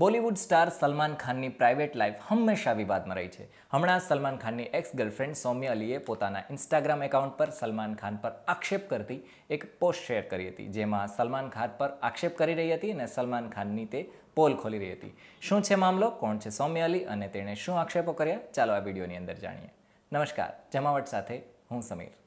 Bollywood star Salman ખાનની private life હંમેશા વિવાદમાં રહી છે હમણાં સલમાન ખાનની એક્સ ગર્લફ્રેન્ડ સૌમ્ય અલીએ પોતાના ઇન્સ્ટાગ્રામ એકાઉન્ટ પર સલમાન ખાન પર આક્ષેપ કરતી એક પોસ્ટ શેર કરી હતી જેમાં સલમાન ખાન પર આક્ષેપ કરી રહી હતી અને સલમાન ખાનની તે પોલ ખોલી રહી હતી શું છે મામલો કોણ છે સૌમ્ય અલી અને તેણે શું આક્ષેપો કર્યા ચાલો આ વિડીયોની અંદર જાણીએ નમસ્કાર જમાવટ સાથે હું સમીર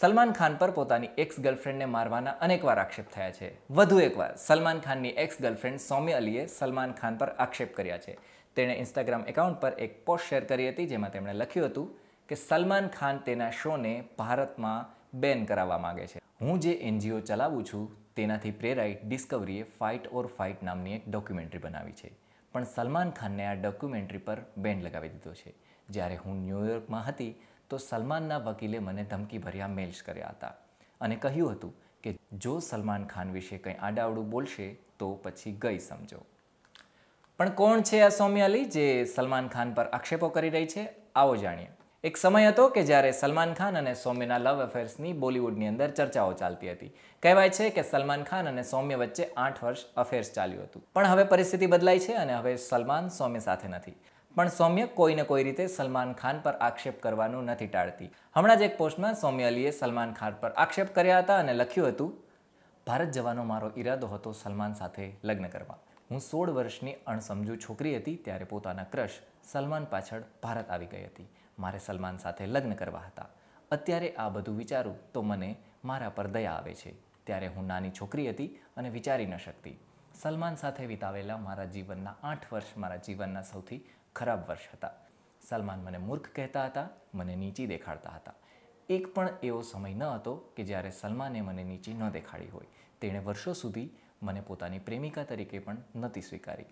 સલમાન ખાન પર પોતાની એક્સ ગર્લફ્રેન્ડને મારવાના અનેકવાર આક્ષેપ થયા છે વધુ એકવાર સલમાન ખાનની એક્સ ગર્લફ્રેન્ડ સૌમ્ય અલીએ સલમાન ખાન પર આક્ષેપ કર્યા છે તેણે ઇન્સ્ટાગ્રામ એકાઉન્ટ પર એક પોસ્ટ શેર કરી હતી જેમાં તેમણે લખ્યું હતું કે સલમાન ખાન તેના શોને ભારતમાં બેન કરાવવા માગે છે હું જે એનજીઓ ચલાવું છું તેનાથી પ્રેરાઈ ડિસ્કવરીએ ફાઇટ ઓર ફાઇટ નામની એક ડોક્યુમેન્ટરી બનાવી છે પણ સલમાન ખાનને આ ડોક્યુમેન્ટરી પર બેન લગાવી દીધો છે જ્યારે હું ન્યૂયોર્કમાં હતી તો સલમાનના વકીલે મને ધમકીભર્યા મેલ્સ કર્યા હતા અને કહ્યું હતું કે જો સલમાન ખાન વિશે કંઈ આડાવડું બોલશે તો પછી ગઈ સમજો પણ કોણ છે આ સૌમ્ય અલી જે સલમાન ખાન પર આક્ષેપો કરી રહી છે આવો જાણીએ એક સમય હતો કે જ્યારે સલમાન ખાન અને સૌમ્યના લવ અફેર્સની બોલિવૂડની અંદર ચર્ચાઓ ચાલતી હતી કહેવાય છે કે સલમાન ખાન અને સૌમ્ય વચ્ચે આઠ વર્ષ અફેર્સ ચાલ્યું હતું પણ હવે પરિસ્થિતિ બદલાઈ છે અને હવે સલમાન સૌમ્ય સાથે નથી પણ સૌમ્ય કોઈને કોઈ રીતે સલમાન ખાન પર આક્ષેપ કરવાનું નથી ટાળતી હમણાં જ એક પોસ્ટમાં સૌમ્ય અલીએ સલમાન ખાન પર આક્ષેપ કર્યા હતા અને લખ્યું હતું ભારત જવાનો મારો ઈરાદો હતો સલમાન સાથે લગ્ન કરવા હું સોળ વર્ષની અણસમજુ છોકરી હતી ત્યારે પોતાના ક્રશ સલમાન પાછળ ભારત આવી ગઈ હતી મારે સલમાન સાથે લગ્ન કરવા હતા અત્યારે આ બધું વિચારું તો મને મારા પર દયા આવે છે ત્યારે હું નાની છોકરી હતી અને વિચારી ન શકતી સલમાન સાથે વિતાવેલા મારા જીવનના આઠ વર્ષ મારા જીવનના સૌથી ખરાબ વર્ષ હતા સલમાન મને મૂર્ખ કહેતા હતા મને નીચી દેખાડતા હતા એક પણ એવો સમય ન હતો કે જ્યારે સલમાને મને નીચી ન દેખાડી હોય તેણે વર્ષો સુધી મને પોતાની પ્રેમિકા તરીકે પણ નહોતી સ્વીકારી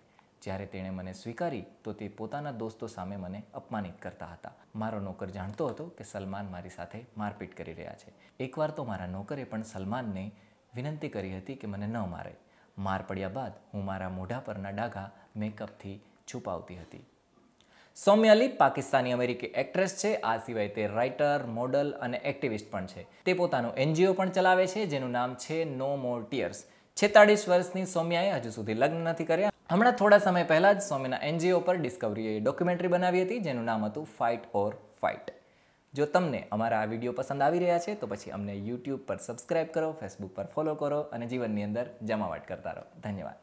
જ્યારે તેણે મને સ્વીકારી તો તે પોતાના દોસ્તો સામે મને અપમાનિત કરતા હતા મારો નોકર જાણતો હતો કે સલમાન મારી સાથે મારપીટ કરી રહ્યા છે એકવાર તો મારા નોકરે પણ સલમાનને વિનંતી કરી હતી કે મને ન મારે માર પડ્યા બાદ હું મારા મોઢા પરના ડાઘા મેકઅપથી છુપાવતી હતી સૌમ્ય અલી પાકિસ્તાની અમેરિકી એક્ટ્રેસ છે આ સિવાય તે રાઇટર મોડલ અને એક્ટિવિસ્ટ પણ છે તે પોતાનું એનજીઓ પણ ચલાવે છે જેનું નામ છે નો મોર ટીયર્સ છેતાળીસ વર્ષની સૌમ્યાએ હજુ સુધી લગ્ન નથી કર્યા હમણાં થોડા સમય પહેલાં જ સૌમ્યના એનજીઓ પર ડિસ્કવરીએ ડોક્યુમેન્ટરી બનાવી હતી જેનું નામ હતું ફાઇટ ઓર ફાઇટ જો તમને અમારા આ વિડીયો પસંદ આવી રહ્યા છે તો પછી અમને યુટ્યુબ પર સબસ્ક્રાઇબ કરો ફેસબુક પર ફોલો કરો અને જીવનની અંદર જમાવટ કરતા રહો ધન્યવાદ